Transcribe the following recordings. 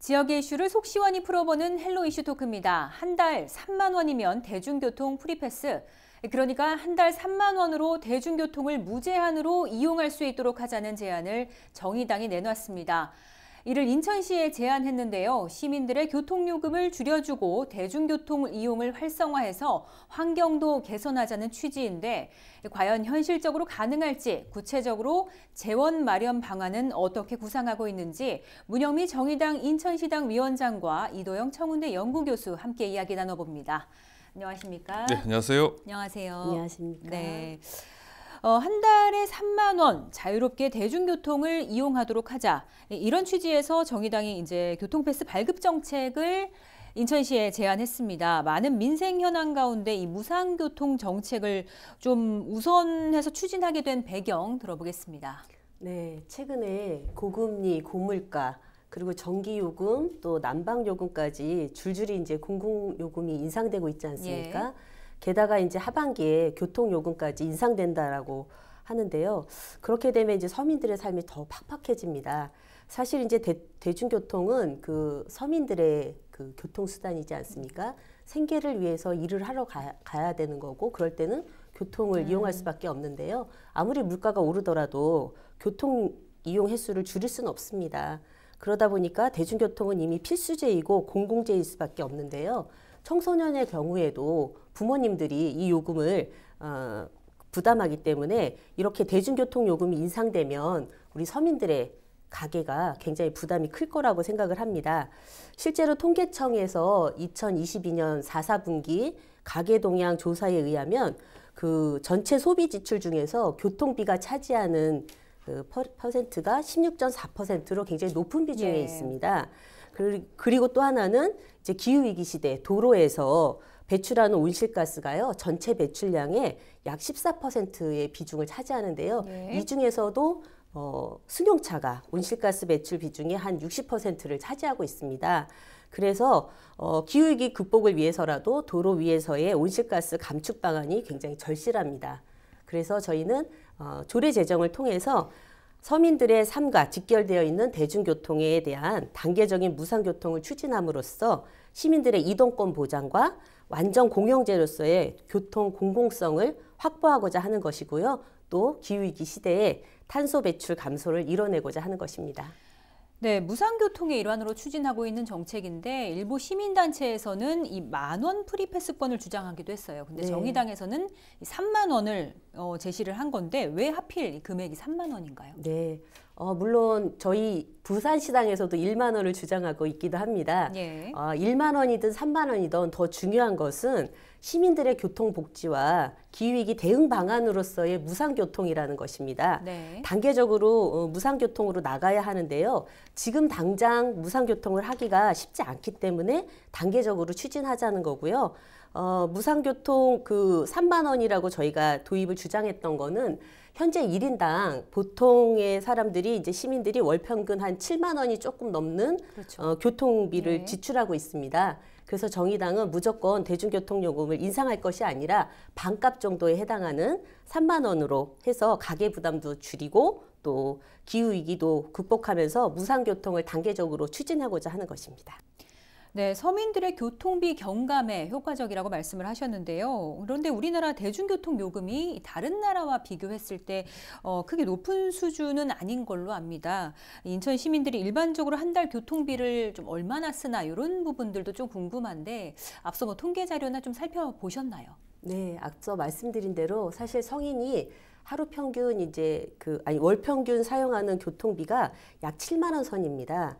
지역의 이슈를 속 시원히 풀어보는 헬로 이슈 토크입니다. 한 달 3만 원이면 대중교통 프리패스. 그러니까 한 달 3만 원으로 대중교통을 무제한으로 이용할 수 있도록 하자는 제안을 정의당이 내놨습니다. 이를 인천시에 제안했는데요. 시민들의 교통요금을 줄여주고 대중교통 이용을 활성화해서 환경도 개선하자는 취지인데 과연 현실적으로 가능할지 구체적으로 재원 마련 방안은 어떻게 구상하고 있는지 문영미 정의당 인천시당 위원장과 이도영 청운대 연구교수 함께 이야기 나눠봅니다. 안녕하십니까? 네, 안녕하세요. 안녕하세요. 안녕하십니까? 네. 어, 한 달에 3만 원 자유롭게 대중교통을 이용하도록 하자 이런 취지에서 정의당이 이제 교통패스 발급 정책을 인천시에 제안했습니다. 많은 민생 현안 가운데 이 무상교통 정책을 좀 우선해서 추진하게 된 배경 들어보겠습니다. 네, 최근에 고금리, 고물가 그리고 전기 요금 또 난방 요금까지 줄줄이 이제 공공 요금이 인상되고 있지 않습니까? 예. 게다가 이제 하반기에 교통 요금까지 인상된다라고 하는데요. 그렇게 되면 이제 서민들의 삶이 더 팍팍해집니다. 사실 이제 대, 중교통은그 서민들의 그 교통수단이지 않습니까? 생계를 위해서 일을 하러 가, 야 되는 거고 그럴 때는 교통을 음. 이용할 수밖에 없는데요. 아무리 물가가 오르더라도 교통 이용 횟수를 줄일 수는 없습니다. 그러다 보니까 대중교통은 이미 필수제이고 공공재일 수밖에 없는데요. 청소년의 경우에도 부모님들이 이 요금을 어, 부담하기 때문에 이렇게 대중교통 요금이 인상되면 우리 서민들의 가계가 굉장히 부담이 클 거라고 생각을 합니다. 실제로 통계청에서 2022년 4, 4분기 가계 동향 조사에 의하면 그 전체 소비 지출 중에서 교통비가 차지하는 그 퍼센트가 16.4%로 굉장히 높은 비중에 네. 있습니다. 그리고 또 하나는 이제 기후위기 시대 도로에서 배출하는 온실가스가요 전체 배출량의 약 14%의 비중을 차지하는데요. 네. 이 중에서도 어, 승용차가 온실가스 배출 비중의 한 60%를 차지하고 있습니다. 그래서 어, 기후위기 극복을 위해서라도 도로 위에서의 온실가스 감축 방안이 굉장히 절실합니다. 그래서 저희는 어, 조례 제정을 통해서 서민들의 삶과 직결되어 있는 대중교통에 대한 단계적인 무상교통을 추진함으로써 시민들의 이동권 보장과 완전 공영제로서의 교통 공공성을 확보하고자 하는 것이고요. 또 기후위기 시대에 탄소 배출 감소를 이뤄내고자 하는 것입니다. 네, 무상교통의 일환으로 추진하고 있는 정책인데 일부 시민단체에서는 이 만원 프리패스권을 주장하기도 했어요. 근데 네. 정의당에서는 3만 원을 어, 제시를 한 건데 왜 하필 금액이 3만 원인가요? 네, 어, 물론 저희 부산시장에서도 1만 원을 주장하고 있기도 합니다. 예. 어, 1만 원이든 3만 원이든 더 중요한 것은 시민들의 교통복지와 기후위기 대응 방안으로서의 무상교통이라는 것입니다. 네. 단계적으로 어, 무상교통으로 나가야 하는데요. 지금 당장 무상교통을 하기가 쉽지 않기 때문에 단계적으로 추진하자는 거고요. 어, 무상교통 그 3만 원이라고 저희가 도입을 주장했던 거는 현재 1인당 보통의 사람들이 이제 시민들이 월 평균 한 7만 원이 조금 넘는 그렇죠. 어, 교통비를 네. 지출하고 있습니다. 그래서 정의당은 무조건 대중교통 요금을 인상할 것이 아니라 반값 정도에 해당하는 3만 원으로 해서 가계 부담도 줄이고 또 기후 위기도 극복하면서 무상 교통을 단계적으로 추진하고자 하는 것입니다. 네, 서민들의 교통비 경감에 효과적이라고 말씀을 하셨는데요. 그런데 우리나라 대중교통 요금이 다른 나라와 비교했을 때 어, 크게 높은 수준은 아닌 걸로 압니다. 인천 시민들이 일반적으로 한 달 교통비를 좀 얼마나 쓰나 이런 부분들도 좀 궁금한데 앞서 뭐 통계 자료나 좀 살펴보셨나요? 네, 앞서 말씀드린 대로 사실 성인이 하루 평균 이제 그 아니 월 평균 사용하는 교통비가 약 7만 원 선입니다.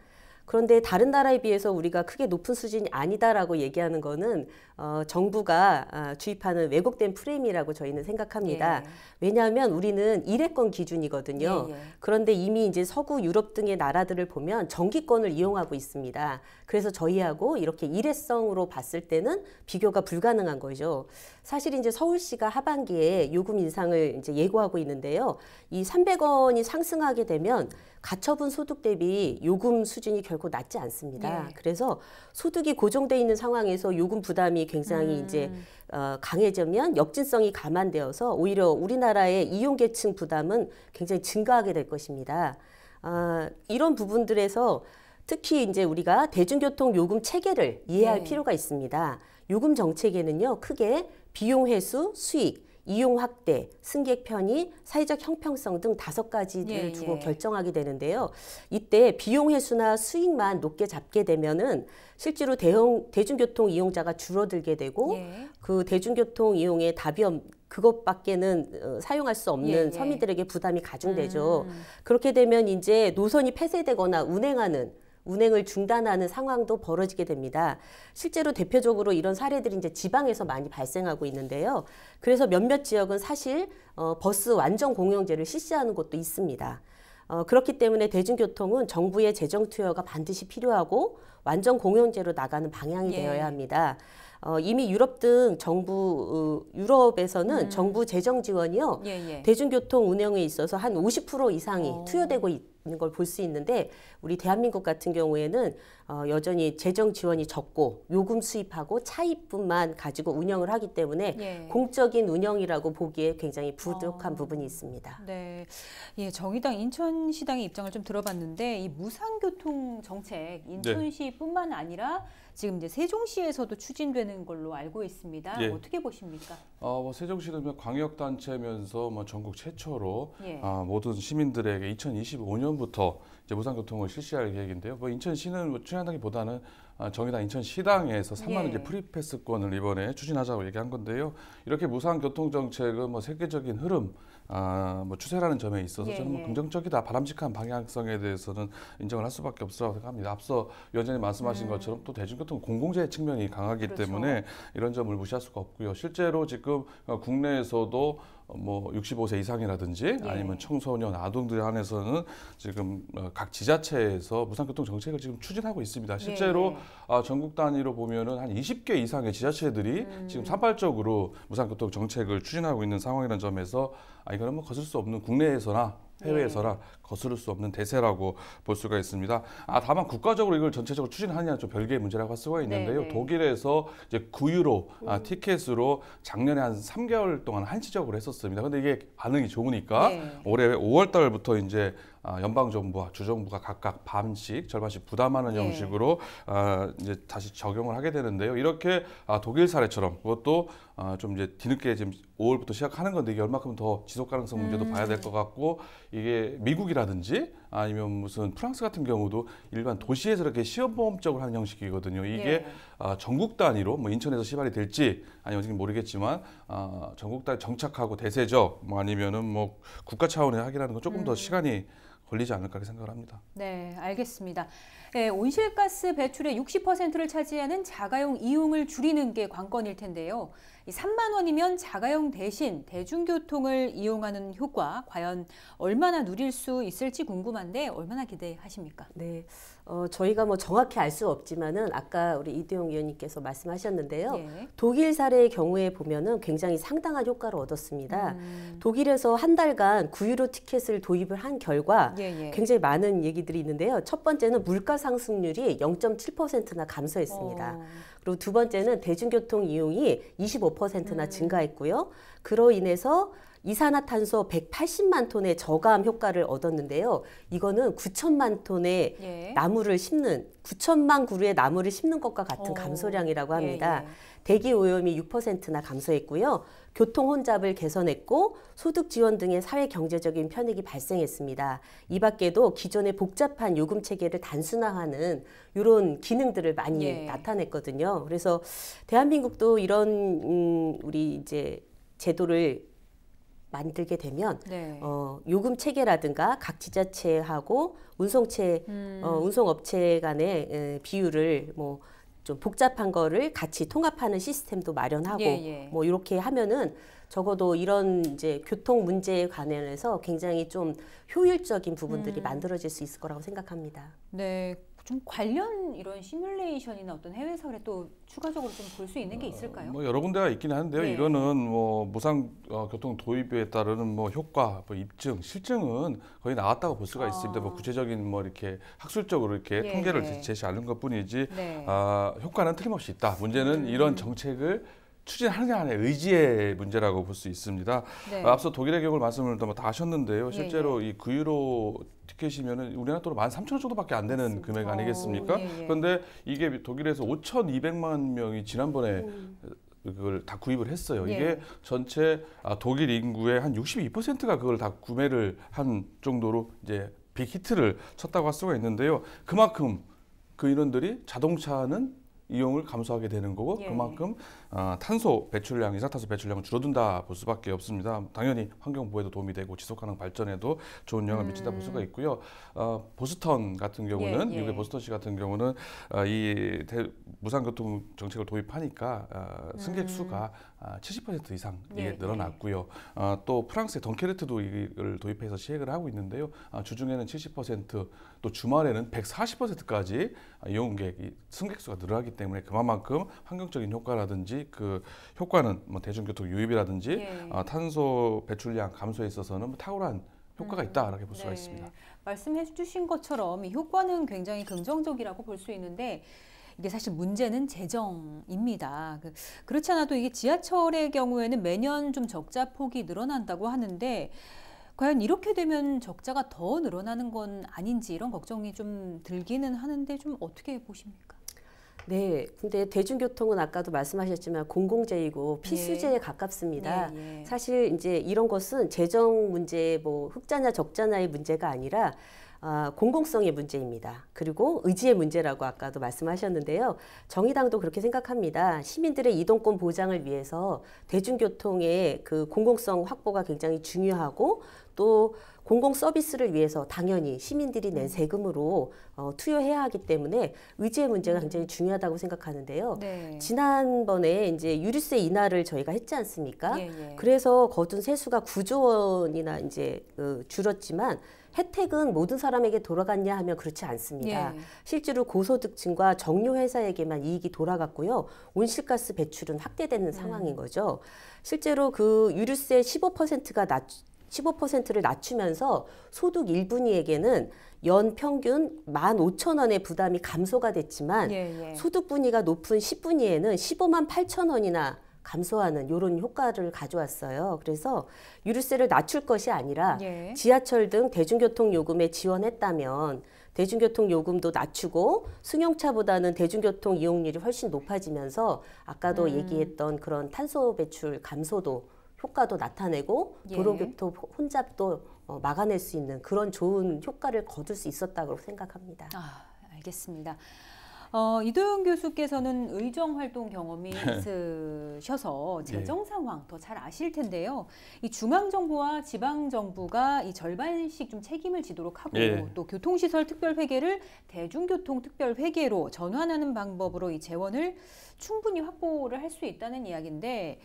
그런데 다른 나라에 비해서 우리가 크게 높은 수준이 아니다라고 얘기하는 거는 어, 정부가 아, 주입하는 왜곡된 프레임이라고 저희는 생각합니다. 예, 예. 왜냐하면 우리는 일회권 기준이거든요. 예, 예. 그런데 이미 이제 서구 유럽 등의 나라들을 보면 정기권을 이용하고 있습니다. 그래서 저희하고 이렇게 일회성으로 봤을 때는 비교가 불가능한 거죠. 사실 이제 서울시가 하반기에 요금 인상을 이제 예고하고 있는데요. 이 300원이 상승하게 되면 가처분 소득 대비 요금 수준이 결코 낮지 않습니다. 예. 그래서 소득이 고정돼 있는 상황에서 요금 부담이 굉장히 음. 이제 어, 강해지면 역진성이 감안되어서 오히려 우리나라의 이용계층 부담은 굉장히 증가하게 될 것입니다. 아, 이런 부분들에서 특히 이제 우리가 대중교통 요금 체계를 이해할 네. 필요가 있습니다. 요금 정책에는요 크게 비용 회수, 수익 이용 확대, 승객 편의, 사회적 형평성 등 다섯 가지를 예, 두고 예. 결정하게 되는데요. 이때 비용 회수나 수익만 높게 잡게 되면은 실제로 대형 대중교통 이용자가 줄어들게 되고 예. 그 대중교통 이용에 답이 없 그것밖에는 어, 사용할 수 없는 예, 예. 서민들에게 부담이 가중되죠. 음. 그렇게 되면 이제 노선이 폐쇄되거나 운행하는 운행을 중단하는 상황도 벌어지게 됩니다. 실제로 대표적으로 이런 사례들이 이제 지방에서 많이 발생하고 있는데요. 그래서 몇몇 지역은 사실 어, 버스 완전 공영제를 실시하는 곳도 있습니다. 어, 그렇기 때문에 대중교통은 정부의 재정 투여가 반드시 필요하고 완전 공영제로 나가는 방향이 예. 되어야 합니다. 어, 이미 유럽 등 정부 어, 유럽에서는 음. 정부 재정 지원이요 예, 예. 대중교통 운영에 있어서 한 50% 이상이 오. 어. 투여되고 있. 있는 걸볼 수 있는데 우리 대한민국 같은 경우에는 어, 여전히 재정 지원이 적고 요금 수입하고 차입뿐만 가지고 운영을 하기 때문에 예. 공적인 운영이라고 보기에 굉장히 부족한 어. 부분이 있습니다. 네, 예, 정의당 인천시당의 입장을 좀 들어봤는데 이 무상교통 정책 네. 인천시뿐만 아니라 지금 이제 세종시에서도 추진되는 걸로 알고 있습니다. 예. 어떻게 보십니까? 어, 뭐 세종시는 광역 단체면서 뭐 전국 최초로 예. 아, 모든 시민들에게 2025년 내년부터 이제 무상교통을 실시할 계획인데요. 뭐 인천시는 뭐 추진한다기보다는 아, 정의당 인천시당에서 3만 예. 이제 프리패스권을 이번에 추진하자고 얘기한 건데요. 이렇게 무상교통 정책은 뭐 세계적인 흐름, 아, 뭐 추세라는 점에 있어서 예. 저는 뭐 예. 긍정적이다, 바람직한 방향성에 대해서는 인정을 할 수밖에 없으고 생각합니다. 앞서 여전히 말씀하신 음. 것처럼 또 대중교통 공공재 측면이 강하기 그렇죠. 때문에 이런 점을 무시할 수가 없고요. 실제로 지금 어, 국내에서도 뭐 65세 이상이라든지 예. 아니면 청소년 아동들에 한해서는 지금 어, 각 지자체에서 무상교통 정책을 지금 추진하고 있습니다. 네, 실제로 네. 아, 전국 단위로 보면은 한 20개 이상의 지자체들이 음. 지금 산발적으로 무상교통 정책을 추진하고 있는 상황이라는 점에서 아 이거는 뭐 거슬 수 없는 국내에서나 해외에서라 네. 거스를 수 없는 대세라고 볼 수가 있습니다. 아 다만 국가적으로 이걸 전체적으로 추진하냐좀 별개의 문제라고 할 수가 있는데요. 네. 네. 독일에서 이제 9유로 아, 음. 아, 티켓으로 작년에 한 3개월 동안 한시적으로 했었습니다. 근데 이게 반응이 좋으니까 네. 올해 5월 달부터 이제 아, 연방정부와 주정부가 각각 반씩 절반씩 부담하는 네. 형식으로 아, 이제 다시 적용을 하게 되는데요. 이렇게 아, 독일 사례처럼 그것도 어, 좀 이제 뒤늦게 지금 5월부터 시작하는 건데 이게 얼마큼 더 지속 가능성 문제도 음. 봐야 될 것 같고 이게 미국이라든지 아니면 무슨 프랑스 같은 경우도 일반 도시에서 이렇게 시험보험적으로 하는 형식이거든요. 이게 예. 어, 전국 단위로 뭐 인천에서 시발이 될지 아니면 모르겠지만 어, 전국 단위 정착하고 대세적 뭐 아니면은 뭐 국가 차원에 확인라는건 조금 음. 더 시간이 걸리지 않을까 생각을 합니다. 네, 알겠습니다. 네, 온실가스 배출의 60%를 차지하는 자가용 이용을 줄이는 게 관건일 텐데요. 이 3만 원이면 자가용 대신 대중교통을 이용하는 효과 과연 얼마나 누릴 수 있을지 궁금한데 얼마나 기대하십니까? 네, 어, 저희가 뭐 정확히 알 수 없지만은 아까 우리 이대용 위원님께서 말씀하셨는데요. 예. 독일 사례의 경우에 보면은 굉장히 상당한 효과를 얻었습니다. 음. 독일에서 한 달간 구유로 티켓을 도입을 한 결과 예예. 예. 굉장히 많은 얘기들이 있는데요. 첫 번째는 물가 상승률이 0.7%나 감소했습니다. 어. 그리고 두 번째는 대중교통 이용이 25%나 음. 증가했고요. 그로 인해서 이산화탄소 180만 톤의 저감 효과를 얻었는데요. 이거는 9천만 톤의 예. 나무를 심는 9천만 그루의 나무를 심는 것과 같은 오. 어. 감소량이라고 예, 합니다. 예, 대기 오염이 6%나 감소했고요. 교통 혼잡을 개선했고 소득 지원 등의 사회 경제적인 편익이 발생했습니다. 이 밖에도 기존의 복잡한 요금 체계를 단순화하는 이런 기능들을 많이 예. 나타냈거든요. 그래서 대한민국도 이런 음, 우리 이제 제도를 만들게 되면 네. 어, 요금 체계라든가 각 지자체하고 운송체 음. 어, 운송업체 간의 에, 비율을 뭐 좀 복잡한 거를 같이 통합하는 시스템도 마련하고 예, 예. 뭐 이렇게 하면은 적어도 이런 이제 교통 문제에 관해서 굉장히 좀 효율적인 부분들이 음. 만들어질 수 있을 거라고 생각합니다. 네, 좀 관련 이런 시뮬레이션이나 어떤 해외 사례 또 추가적으로 좀 볼 수 있는 게 있을까요? 뭐 여러 군데가 있긴 한데요. 네. 이거는 뭐 무상 어, 교통 도입에 따르는 뭐 효과, 뭐 입증, 실증은 거의 나왔다고 볼 수가 아. 있습니다. 뭐 구체적인 뭐 이렇게 학술적으로 이렇게 예, 통계를 예. 제시하는 것뿐이지 네. 아, 효과는 틀림없이 있다. 문제는 음. 이런 정책을 추진하느냐의 의지의 문제라고 볼 수 있습니다. 네. 앞서 독일의 경우를 말씀을 뭐 다 하셨는데요. 예, 실제로 네. 이 구유로 티켓이면 우리나라 돈으로 13,000원 정도밖에 안 되는 맞습니다. 금액 아니겠습니까? 오, 예, 예. 그런데 이게 독일에서 5,200만 명이 지난번에 오. 음. 그걸 다 구입을 했어요. 예. 이게 전체 아, 독일 인구의 한 62%가 그걸 다 구매를 한 정도로 이제 빅히트를 쳤다고 할 수가 있는데요. 그만큼 그 인원들이 자동차는 이용을 감소하게 되는 거고 예. 그만큼 어, 탄소 배출량, 이산탄소 배출량은 줄어든다 볼 수밖에 없습니다. 당연히 환경 보호에도 도움이 되고 지속 가능 발전에도 좋은 영향을 음. 미친다 볼 수가 있고요. 어, 보스턴 같은 경우는 예, 예. 미국의 보스턴 시 같은 경우는 어, 이 무상교통 정책을 도입하니까 어, 승객 음. 수가 음. 70% 아, 이상 이게 예, 늘어났고요. 어, 또 프랑스의 덩케르트도 이를 도입해서 시행을 하고 있는데요. 아, 주중에는 70%또 주말에는 140%까지 이용객 승객수가 늘어나기 때문에 그만큼 환경적인 효과라든지 그 효과는 뭐 대중교통 유입이라든지 예. 아, 탄소 배출량 감소에 있어서는 뭐 탁월한 효과가 음, 있다 이렇게 볼 수가 네. 있습니다. 말씀해 주신 것처럼 이 효과는 굉장히 긍정적이라고 볼 수 있는데 이게 사실 문제는 재정입니다. 그, 그렇지 않아도 이게 지하철의 경우에는 매년 좀 적자 폭이 늘어난다고 하는데 과연 이렇게 되면 적자가 더 늘어나는 건 아닌지 이런 걱정이 좀 들기는 하는데 좀 어떻게 보십니까? 네, 근데 대중교통은 아까도 말씀하셨지만 공공재이고 예. 필수재에 예. 가깝습니다. 예, 예. 사실 이제 이런 것은 재정 문제, 뭐 흑자나 적자나의 문제가 아니라 아, 공공성의 문제입니다. 그리고 의지의 문제라고 아까도 말씀하셨는데요. 정의당도 그렇게 생각합니다. 시민들의 이동권 보장을 위해서 대중교통의 그 공공성 확보가 굉장히 중요하고 또 공공 서비스를 위해서 당연히 시민들이 낸 음. 세금으로 어, 투여해야 하기 때문에 의제 문제가 굉장히 음. 중요하다고 생각하는데요. 네. 지난번에 이제 유류세 인하를 저희가 했지 않습니까? 예, 예. 그래서 거둔 세수가 9조 원이나 이제 어, 줄었지만 혜택은 모든 사람에게 돌아갔냐 하면 그렇지 않습니다. 예. 실제로 고소득층과 정료 회사에게만 이익이 돌아갔고요. 온실가스 배출은 확대되는 음. 상황인 거죠. 실제로 그 유류세 15%가 낮 15%를 낮추면서 소득 일분위에게는 연 평균 15,000원의 부담이 감소가 됐지만 예, 예. 소득 분위가 높은 10분위에는 15만 8천 원이나 감소하는 이런 효과를 가져왔어요. 그래서 유류세를 낮출 것이 아니라 예. 지하철 등 대중교통 요금에 지원했다면 대중교통 요금도 낮추고 승용차보다는 대중교통 이용률이 훨씬 높아지면서 아까도 음. 얘기했던 그런 탄소 배출 감소도 효과도 나타내고 예. 도로교통 혼잡도 어, 막아낼 수 있는 그런 좋은 효과를 거둘 수 있었다고 생각합니다. 아, 알겠습니다. 어, 이도영 교수께서는 의정 활동 경험이 네. 있으셔서 재정 네. 상황 더 잘 아실 텐데요. 이 중앙 정부와 지방 정부가 이 절반씩 좀 책임을 지도록 하고 예. 또 교통시설 특별 회계를 대중교통 특별 회계로 전환하는 방법으로 이 재원을 충분히 확보를 할 수 있다는 이야기인데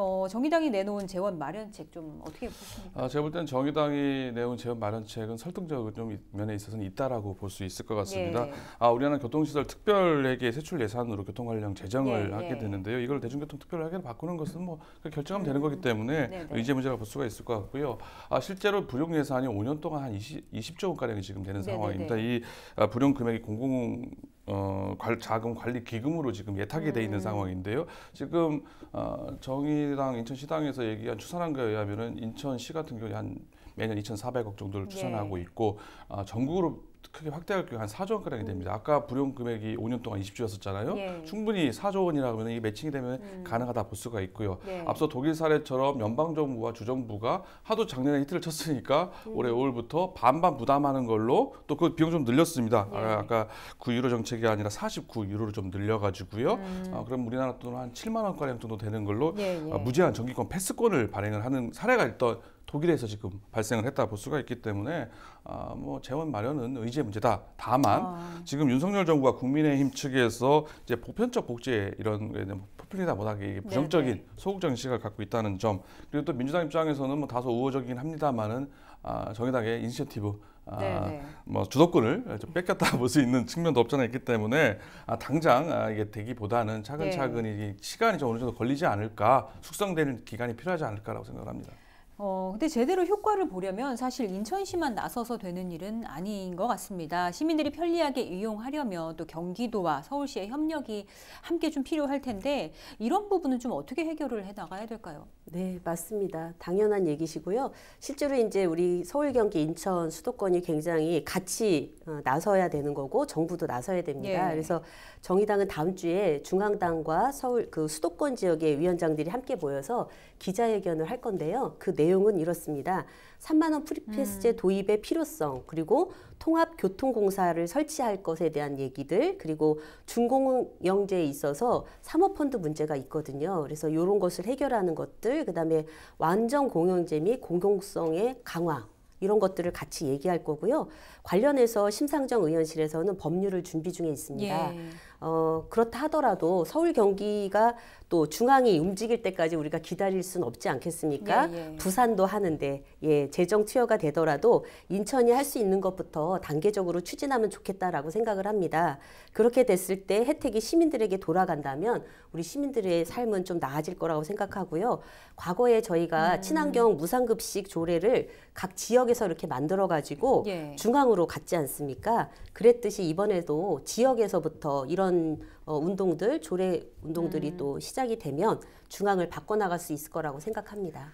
어, 정의당이 내놓은 재원 마련책 좀 어떻게 보십니까? 아, 제가 볼 때는 정의당이 내놓은 재원 마련책은 설득적 좀 면에 있어서는 있다라고 볼 수 있을 것 같습니다. 예. 예. 아, 우리나라 교통시설 특별회계 세출 예산으로 교통관련 재정을 예. 하게 되는데요. 예. 이걸 대중교통 특별회계로 바꾸는 것은 뭐 결정하면 되는 거기 때문에 네, 네. 의제 문제가 볼 수가 있을 것 같고요. 아, 실제로 불용 예산이 5년 동안 한 20, 20조 원가량이 지금 되는 네, 상황입니다. 이 아, 불용 금액이 공공 어, 자금 관리 기금으로 지금 예탁이 돼 있는 네. 상황인데요. 지금 어, 정의당 인천시당에서 얘기한 추산한 거에 의하면은 인천시 같은 경우에 한 매년 2,400억 정도를 네. 추산하고 예. 있고 어, 전국으로 크게 확대할 경우 한 4조 원가량이 음. 됩니다. 아까 불용 금액이 5년 동안 20조였었잖아요. 예. 충분히 4조 원이라면 이 매칭이 되면 음. 가능하다 볼 수가 있고요. 예. 앞서 독일 사례처럼 연방 정부와 주정부가 하도 작년에 히트를 쳤으니까 음. 올해 5월부터 반반 부담하는 걸로 또 그 비용 좀 늘렸습니다. 예. 아, 아까 9유로 정책이 아니라 49유로를 좀 늘려가지고요. 음. 아, 그럼 우리나라 돈한 7만 원가량 정도 되는 걸로 예, 예. 아, 무제한 정기권 패스권을 발행을 하는 사례가 있던 독일에서 지금 발생을 했다 볼 수가 있기 때문에 아, 뭐 재원 마련은 의제 문제다. 다만 아. 지금 윤석열 정부가 국민의힘 측에서 이제 보편적 복지에 이런 포퓰리다 보다게 네, 부정적인 네네. 소극적인 시각을 갖고 있다는 점 그리고 또 민주당 입장에서는 뭐 다소 우호적이긴 합니다만은 아, 정의당의 인시티브 아, 네, 네. 뭐 주도권을 좀 뺏겼다 볼 수 있는 측면도 없잖아 있기 때문에 아, 당장 아, 이게 되기보다는 차근차근 네. 이 시간이 좀 어느 정도 걸리지 않을까 숙성되는 기간이 필요하지 않을까라고 생각을 합니다. 어, 근데 제대로 효과를 보려면 사실 인천시만 나서서 되는 일은 아닌 것 같습니다. 시민들이 편리하게 이용하려면 또 경기도와 서울시의 협력이 함께 좀 필요할 텐데 이런 부분은 좀 어떻게 해결을 해 나가야 될까요? 네, 맞습니다. 당연한 얘기시고요. 실제로 이제 우리 서울, 경기, 인천 수도권이 굉장히 같이 어, 나서야 되는 거고 정부도 나서야 됩니다. 예. 그래서 정의당은 다음 주에 중앙당과 서울 그 수도권 지역의 위원장들이 함께 모여서 기자회견을 할 건데요. 그 내. 내용은 이렇습니다. 3만 원 프리패스제 음. 도입의 필요성 그리고 통합 교통공사를 설치할 것에 대한 얘기들 그리고 중공 영제에 있어서 사모펀드 문제가 있거든요. 그래서 이런 것을 해결하는 것들 그다음에 완전 공영제 및 공공성의 강화 이런 것들을 같이 얘기할 거고요. 관련해서 심상정 의원실에서는 법률을 준비 중에 있습니다. 예. 어, 그렇다 하더라도 서울 경기가 또 중앙이 움직일 때까지 우리가 기다릴 수는 없지 않겠습니까? 예, 예. 부산도 하는데 예, 재정 투여가 되더라도 인천이 할 수 있는 것부터 단계적으로 추진하면 좋겠다라고 생각을 합니다. 그렇게 됐을 때 혜택이 시민들에게 돌아간다면 우리 시민들의 삶은 좀 나아질 거라고 생각하고요. 과거에 저희가 음. 친환경 무상급식 조례를 각 지역에서 이렇게 만들어 가지고 예. 중앙으로 갔지 않습니까? 그랬듯이 이번에도 지역에서부터 이런 어, 운동들 조례 운동들이 음. 또 시작이 되면 중앙을 바꿔 나갈 수 있을 거라고 생각합니다.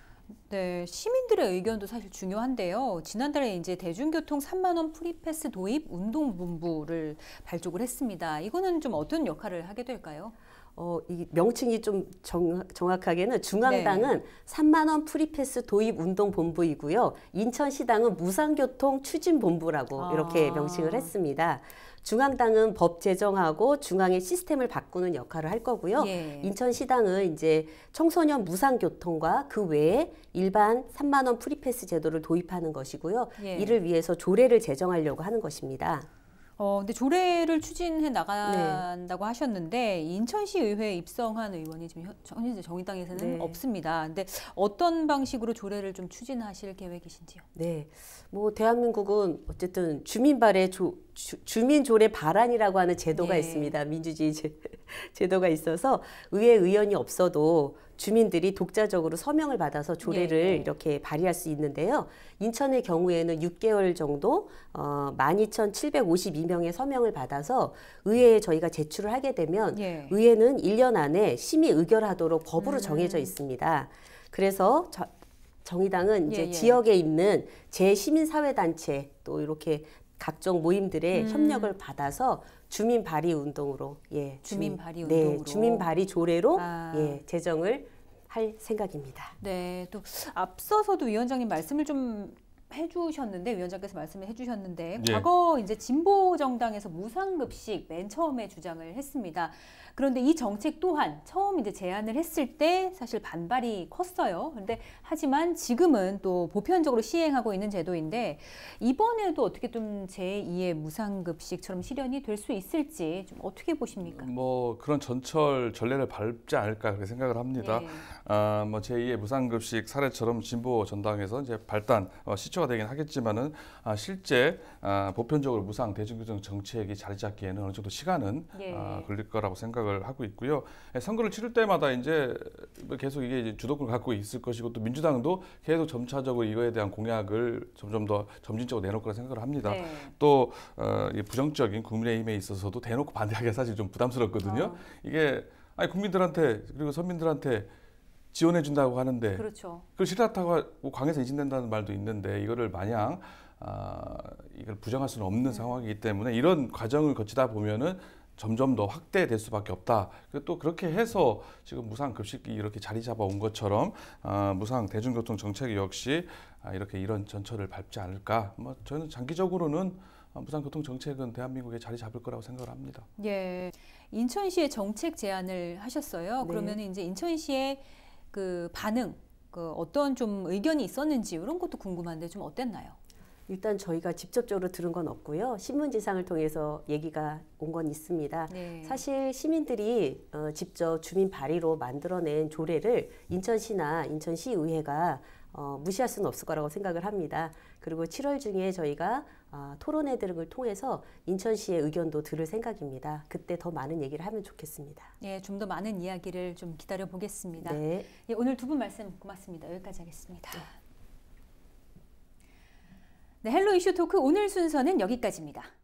네, 시민들의 의견도 사실 중요한데요. 지난달에 이제 대중교통 3만 원 프리패스 도입 운동본부를 발족을 했습니다. 이거는 좀 어떤 역할을 하게 될까요? 어, 이 명칭이 좀 정, 정확하게는 중앙당은 네. 3만 원 프리패스 도입 운동 본부이고요. 인천시당은 무상교통 추진 본부라고 아. 이렇게 명칭을 했습니다. 중앙당은 법 제정하고 중앙의 시스템을 바꾸는 역할을 할 거고요. 예. 인천시당은 이제 청소년 무상 교통과 그 외에 일반 3만 원 프리패스 제도를 도입하는 것이고요. 예. 이를 위해서 조례를 제정하려고 하는 것입니다. 어, 근데 조례를 추진해 나간다고 네. 하셨는데 인천시 의회에 입성한 의원이 지금 현재 정의당에서는 네. 없습니다. 근데 어떤 방식으로 조례를 좀 추진하실 계획이신지요? 네, 뭐 대한민국은 어쨌든 주민 발의 조, 주, 민조례 발안이라고 하는 제도가 네. 있습니다. 민주주의 제, 도가 있어서 의회 의원이 없어도 주민들이 독자적으로 서명을 받아서 조례를 네. 이렇게 발의할 수 있는데요. 인천의 경우에는 6개월 정도 어, 12,752명의 서명을 받아서 의회에 저희가 제출을 하게 되면 네. 의회는 1년 안에 심의 의결하도록 법으로 음. 정해져 있습니다. 그래서 저, 정의당은 이제 예, 예. 지역에 있는 제 시민사회단체 또 이렇게 각종 모임들의 음. 협력을 받아서 주민 발의 운동으로 예 주민 발의 네, 운동으로 주민 발의 조례로 아. 예 제정을 할 생각입니다. 네, 또 앞서서도 위원장님 말씀을 좀 해주셨는데 위원장께서 말씀을 해주셨는데 예. 과거 이제 진보 정당에서 무상급식 맨 처음에 주장을 했습니다. 그런데 이 정책 또한 처음 이제 제안을 했을 때 사실 반발이 컸어요. 그런데 하지만 지금은 또 보편적으로 시행하고 있는 제도인데 이번에도 어떻게 좀 제2의 무상급식처럼 실현이 될 수 있을지 좀 어떻게 보십니까? 뭐 그런 전철 전례를 밟지 않을까 그렇게 생각을 합니다. 네. 아, 뭐 제2의 무상급식 사례처럼 진보 전당에서 이제 발단 어, 시초가 되긴 하겠지만은 아, 실제 아, 보편적으로 무상 대중교통 정책이 자리 잡기에는 어느 정도 시간은 네. 아, 걸릴 거라고 생각. 생각을 하고 있고요. 예, 선거를 치를 때마다 이제 뭐 계속 이게 이제 주도권을 갖고 있을 것이고 또 민주당도 계속 점차적으로 이거에 대한 공약을 점점 더 점진적으로 내놓을 거라 생각을 합니다. 네. 또 어, 부정적인 국민의힘에 있어서도 대놓고 반대하기가 사실 좀 부담스럽거든요. 어. 이게 아니 국민들한테 그리고 서민들한테 지원해 준다고 하는데 그렇죠. 그 싫다고 광에서 인신된다는 말도 있는데 이거를 마냥 아, 이걸 부정할 수는 없는 네. 상황이기 때문에 이런 과정을 거치다 보면은 점점 더 확대될 수밖에 없다. 또 그렇게 해서 지금 무상 급식이 이렇게 자리 잡아온 것처럼 아, 무상 대중교통 정책 역시 아, 이렇게 이런 전철을 밟지 않을까. 뭐 저는 장기적으로는 어, 무상교통 정책은 대한민국에 자리 잡을 거라고 생각을 합니다. 예, 인천시에 정책 제안을 하셨어요. 네. 그러면 이제 인천시의 그 반응, 그 어떤 좀 의견이 있었는지 이런 것도 궁금한데 좀 어땠나요? 일단 저희가 직접적으로 들은 건 없고요. 신문지상을 통해서 얘기가 온 건 있습니다. 네. 사실 시민들이 어, 직접 주민 발의로 만들어낸 조례를 인천시나 인천시의회가 어, 무시할 수는 없을 거라고 생각을 합니다. 그리고 7월 중에 저희가 어, 토론회 등을 통해서 인천시의 의견도 들을 생각입니다. 그때 더 많은 얘기를 하면 좋겠습니다. 예, 좀 더 많은 이야기를 좀 기다려 보겠습니다. 네. 예, 오늘 두 분 말씀 고맙습니다. 여기까지 하겠습니다. 네. 네, 헬로 이슈 토크 오늘 순서는 여기까지입니다.